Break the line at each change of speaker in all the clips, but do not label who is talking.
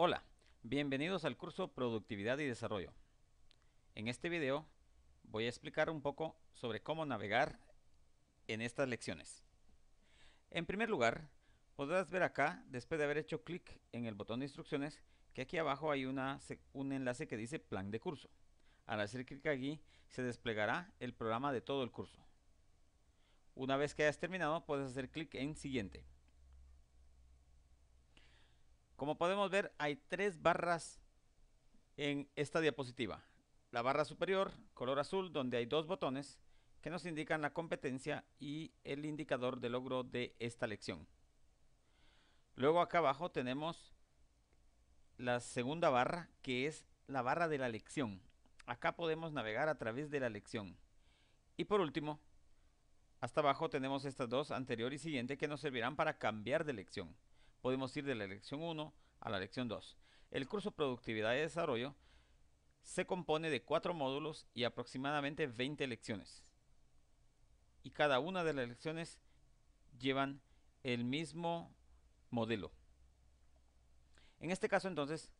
Hola, bienvenidos al curso Productividad y Desarrollo. En este video voy a explicar un poco sobre cómo navegar en estas lecciones. En primer lugar, podrás ver acá, después de haber hecho clic en el botón de instrucciones, que aquí abajo hay un enlace que dice Plan de curso. Al hacer clic aquí, se desplegará el programa de todo el curso. Una vez que hayas terminado, puedes hacer clic en Siguiente. Como podemos ver, hay tres barras en esta diapositiva. La barra superior, color azul, donde hay dos botones que nos indican la competencia y el indicador de logro de esta lección. Luego acá abajo tenemos la segunda barra, que es la barra de la lección. Acá podemos navegar a través de la lección. Y por último, hasta abajo tenemos estas dos, anterior y siguiente, que nos servirán para cambiar de lección podemos ir de la lección 1 a la lección 2. El curso Productividad y Desarrollo se compone de cuatro módulos y aproximadamente 20 lecciones. Y cada una de las lecciones llevan el mismo modelo. En este caso entonces,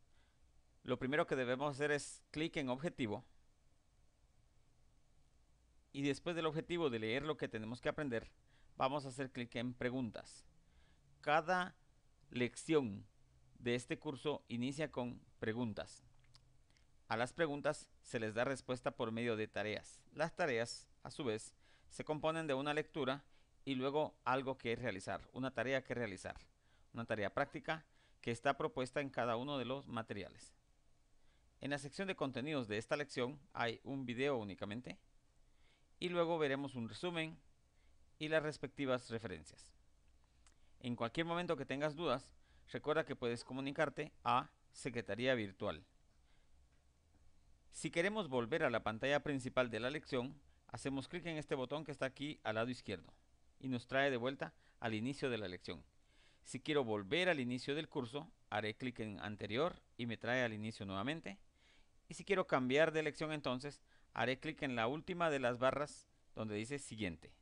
lo primero que debemos hacer es clic en objetivo. Y después del objetivo de leer lo que tenemos que aprender, vamos a hacer clic en preguntas. Cada lección de este curso inicia con preguntas. A las preguntas se les da respuesta por medio de tareas. Las tareas, a su vez, se componen de una lectura y luego algo que realizar, una tarea que realizar, una tarea práctica que está propuesta en cada uno de los materiales. En la sección de contenidos de esta lección hay un video únicamente y luego veremos un resumen y las respectivas referencias. En cualquier momento que tengas dudas, recuerda que puedes comunicarte a Secretaría Virtual. Si queremos volver a la pantalla principal de la lección, hacemos clic en este botón que está aquí al lado izquierdo y nos trae de vuelta al inicio de la lección. Si quiero volver al inicio del curso, haré clic en anterior y me trae al inicio nuevamente. Y si quiero cambiar de lección entonces, haré clic en la última de las barras donde dice siguiente.